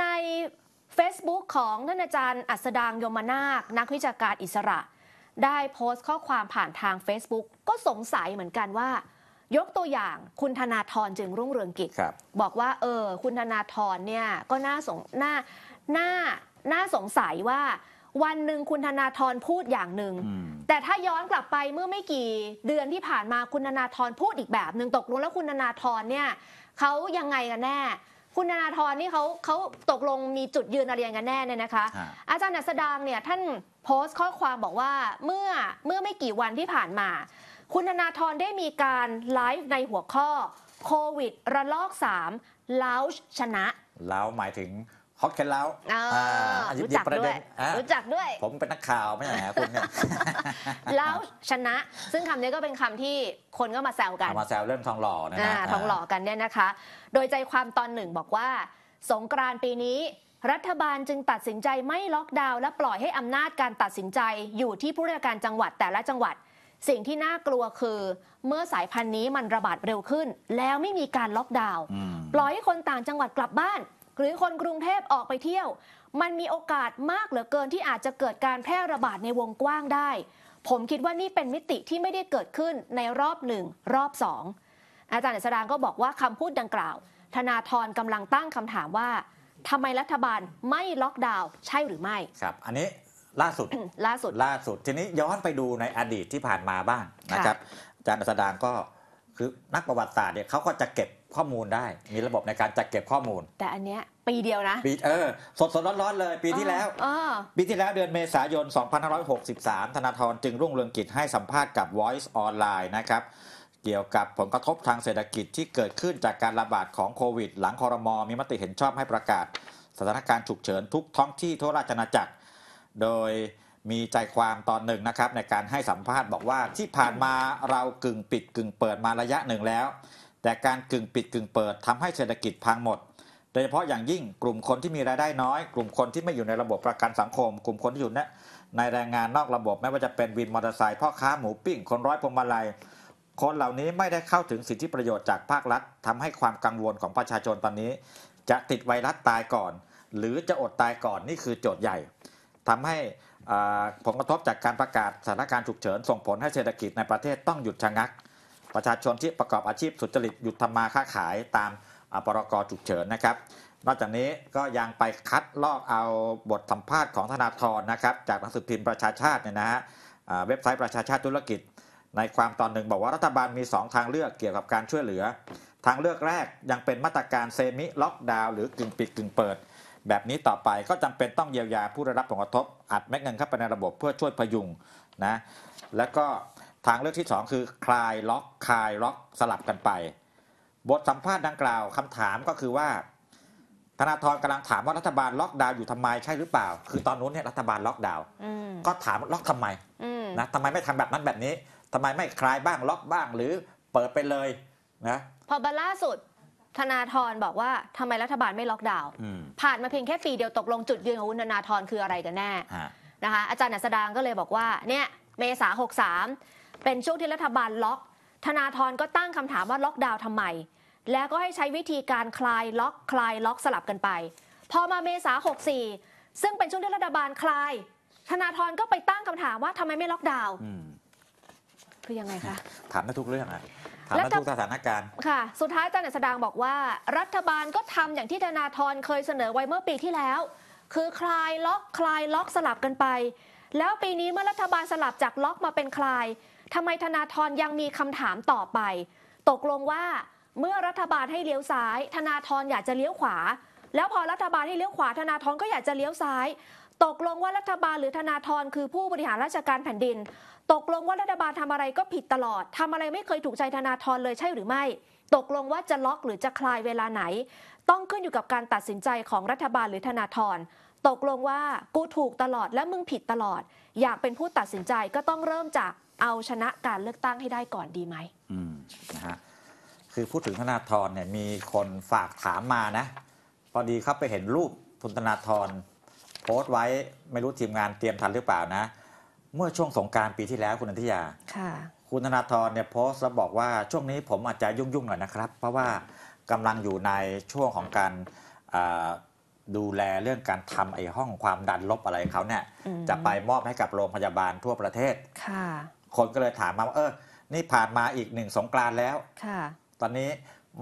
ใน Facebook ของท่านอาจารย์ อัศดางยมนาค นักวิชาการอิสระ ได้โพสต์ข้อความผ่านทาง Facebook ก็สงสัยเหมือนกันว่า ยกตัวอย่างคุณธนาธรจึงรุ่งเรืองกิจบบอกว่า เออ คุณธนาธรเนี่ยก็น่าสง น่า น่า น่าสงสัยว่า วันหนึ่งคุณธนาธรพูดอย่างหนึ่งแต่ถ้าย้อนกลับไปเมื่อไม่กี่เดือนที่ผ่านมาคุณธนาธรพูดอีกแบบหนึ่งตกลงแล้วคุณธนาธรเนี่ยเขายังไงกันแน่คุณนาธรนี่เขาเขาตกลงมีจุดยืนอะไรกันแน่เนี่ยนะคะอาจารย์นัสดางเนี่ยท่านโพสต์ข้อความบอกว่าเมื่อเมื่อไม่กี่วันที่ผ่านมา คุณนาธรได้มีการไลฟ์ในหัวข้อ โควิด ระลอก3ล้าวชนะล้าวหมายถึงฮอตแคนแล้วอรู้จักด้วยรู้จักด้วย ผมเป็นนักข่าวไม่ใช่หาคุณเนี่ยแล้วชนะ ซึ่งคำนี้ก็เป็นคำที่คนก็มาแซวกันมาแซวเรื่องทองหล่อนะฮะทองหล่อกันเนี่ยนะคะ โดยใจความตอนหนึ่งบอกว่า สงกรานต์ปีนี้ รัฐบาลจึงตัดสินใจไม่ล็อกดาวน์และปล่อยให้อำนาจการตัดสินใจอยู่ที่ผู้ราชการจังหวัดแต่ละจังหวัด สิ่งที่น่ากลัวคือ เมื่อสายพันธุ์นี้มันระบาดเร็วขึ้น แล้วไม่มีการล็อกดาวน์ปล่อยให้คนต่างจังหวัดกลับบ้านหรือคนกรุงเทพออกไปเที่ยว มันมีโอกาสมากเหลือเกินที่อาจจะเกิดการแพร่ระบาดในวงกว้างได้ ผมคิดว่านี่เป็นมิติที่ไม่ได้เกิดขึ้นในรอบหนึ่งรอบสอง อาจารย์อิสรางก็บอกว่าคำพูดดังกล่าว ธนาธรกำลังตั้งคำถามว่าทำไมรัฐบาลไม่ล็อกดาวน์ใช่หรือไม่ ครับอันนี้ล่าสุดล่าสุดล่าสุด ทีนี้ย้อนไปดูในอดีตที่ผ่านมาบ้างนะครับอาจารย์อัสรางก็คือ นักประวัติศาสตร์เนี่ยเขาก็จะเก็บข้อมูลได้ มีระบบในการจัดเก็บข้อมูล แต่อันเนี้ยปีเดียวนะ ปี เออ สดสดร้อนร้อนเลยปีที่แล้วปีที่แล้วเดือนเมษายน 2563 ธนาธรจึงรุ่งเรืองกิจให้สัมภาษณ์กับ Voice Online นะครับเกี่ยวกับผลกระทบทางเศรษฐกิจที่เกิดขึ้นจากการระบาดของโควิดหลังคอรมอมีมติเห็นชอบให้ประกาศ สถานการณ์ฉุกเฉินทุกท้องที่ทั่วราชอาณาจักร โดยมีใจความตอนหนึ่งนะครับในการให้สัมภาษณ์บอกว่าที่ผ่านมาเรากึ่งปิดกึ่งเปิดมาระยะหนึ่งแล้ว แต่การกึ่งปิดกึ่งเปิดทำให้เศรษฐกิจพังหมด โดยเฉพาะอย่างยิ่งกลุ่มคนที่มีรายได้น้อย กลุ่มคนที่ไม่อยู่ในระบบประกันสังคม กลุ่มคนที่อยู่ ในแรงงานนอกระบบไม่ว่าจะเป็นวินมอเตอร์ไซค์พ่อค้าหมูปิ้งคนร้อยพวงมาลัยคนเหล่านี้ไม่ได้เข้าถึงสิทธิประโยชน์จากภาครัฐ ทำให้ความกังวลของประชาชนตอนนี้ จะติดไวรัสตายก่อน หรือจะอดตายก่อนนี่คือโจทย์ใหญ่ทำให้ผลกระทบจากการประกาศสถานการณ์ฉุกเฉินส่งผลให้เศรษฐกิจในประเทศต้องหยุดชะงัก ประชาชนที่ประกอบอาชีพสุจริตหยุดทำมาค้าขายตามปรกฉุกเฉินนะครับ นอกจากนี้ก็ยังไปคัดลอกเอาบทสัมภาษณ์ของธนาธรนะครับจากหนังสือพิมพ์ประชาชาติเนี่ยนะฮะเว็บไซต์ประชาชาติธุรกิจ ในความตอนหนึ่งบอกว่ารัฐบาลมี 2 ทางเลือกเกี่ยวกับการช่วยเหลือทางเลือกแรกยังเป็นมาตรการเซมิล็อกดาวน์หรือกึ่งปิดกึ่งเปิดแบบนี้ต่อไปก็จำเป็นต้องเยียวยาผู้ได้รับผลกระทบ อัดแม็กเงินเข้าไปในระบบเพื่อช่วยพยุงนะแล้วก็ทางเลือกที่ 2 คือคลายล็อกคลาย ล็อกสลับกันไป บทสัมภาษณ์ดังกล่าวคำถามก็คือว่า ธนาธรกำลังถามว่ารัฐบาลล็อกดาวอยู่ทำไมใช่หรือเปล่า คือตอนนู้นเนี่ยรัฐบาลล็อกดาวก็ถามล็อกทำไมนะทำไมไม่ทำแบบนั้นแบบนี้ ทำไมไม่คลายบ้างล็อกบ้าง หรือเปิดไปเลยนะพอบล่าสุดธนาธรบอกว่าทำไมรัฐบาลไม่ล็อกดาวน์ผ่านมาเพียงแค่ปีเดียวตกลงจุดยืนของคุณธนาธรคืออะไรกันแน่นะคะอาจารย์อัสดางก็เลยบอกว่าเนี่ยเมษาหกสามเป็นช่วงที่รัฐบาลล็อก ธนาธรก็ตั้งคำถามว่าล็อกดาวน์ทำไมแล้วก็ให้ใช้วิธีการคลายล็อกคลายล็อกสลับกันไป พอมาเมษาหกสี่ซึ่งเป็นช่วงที่รัฐบาลคลาย ธนาธรก็ไปตั้งคำถามว่าทำไมไม่ล็อกดาวน์คือยังไงคะถามได้ทุกเรื่องอะแลมทุกสถานการณ์ ค่ะ สุดท้ายอาจารย์เสดางบอกว่า รัฐบาลก็ทำอย่างที่ธนาธรเคยเสนอไว้เมื่อปีที่แล้ว คือคลายล็อกคลายล็อกสลับกันไป แล้วปีนี้เมื่อรัฐบาลสลับจากล็อกมาเป็นคลายทำไมธนาธรยังมีคำถามต่อไป ตกลงว่าเมื่อรัฐบาลให้เลี้ยวซ้าย ธนาธรอยากจะเลี้ยวขวา แล้วพอรัฐบาลให้เลี้ยวขวา ธนาธรก็อยากจะเลี้ยวซ้ายตกลงว่ารัฐบาลหรือธนาธรคือผู้บริหารราชการแผ่นดิน ตกลงว่ารัฐบาลทำอะไรก็ผิดตลอด ทำอะไรไม่เคยถูกใจธนาธรเลยใช่หรือไม่ ตกลงว่าจะล็อก หรือจะคลายเวลาไหน ต้องขึ้นอยู่กับการตัดสินใจของรัฐบาลหรือธนาธรตกลงว่ากูถูกตลอดและมึงผิดตลอด อยากเป็นผู้ตัดสินใจก็ต้องเริ่มจากเอาชนะการเลือกตั้งให้ได้ก่อนดีไหมอืมนะฮะคือพูดถึงธนาธรเนี่ยมีคนฝากถามมานะพอดีเข้าไปเห็นรูปคุณธนาธรโพสต์ไว้ไม่รู้ทีมงานเตรียมทันหรือเปล่านะ เมื่อช่วงสงการปีที่แล้ว คุณอนิยาค่ะ คุณธนาธรเนี่ยโพสต์แล้วบอกว่าช่วงนี้ผมอาจจะยุ่งๆ หน่อยนะครับ เพราะว่ากำลังอยู่ในช่วงของการดูแลเรื่องการทำไอ้ห้องความดันลบอะไรเขาเนี่ย จะไปมอบให้กับโรงพยาบาลทั่วประเทศค่ะคนก็เลยถามมาว่าเออ นี่ผ่านมาอีกหนึ่งสงกรานแล้วค่ะ ตอนนี้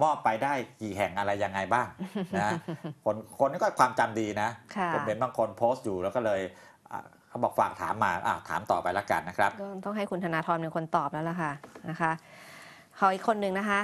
มอบไปได้กี่แห่งอะไรยังไงบ้างนะคนคนนี้ก็ความจำดีนะผมเห็นบางคนโพสต์อยู่แล้วก็เลยเขาบอกฝากถามมาอ่ถามต่อไปละกันนะครับ ต้องให้คุณธนาธรเป็นคนตอบแล้วล่ะค่ะ นะคะขออีกคนหนึ่งนะคะ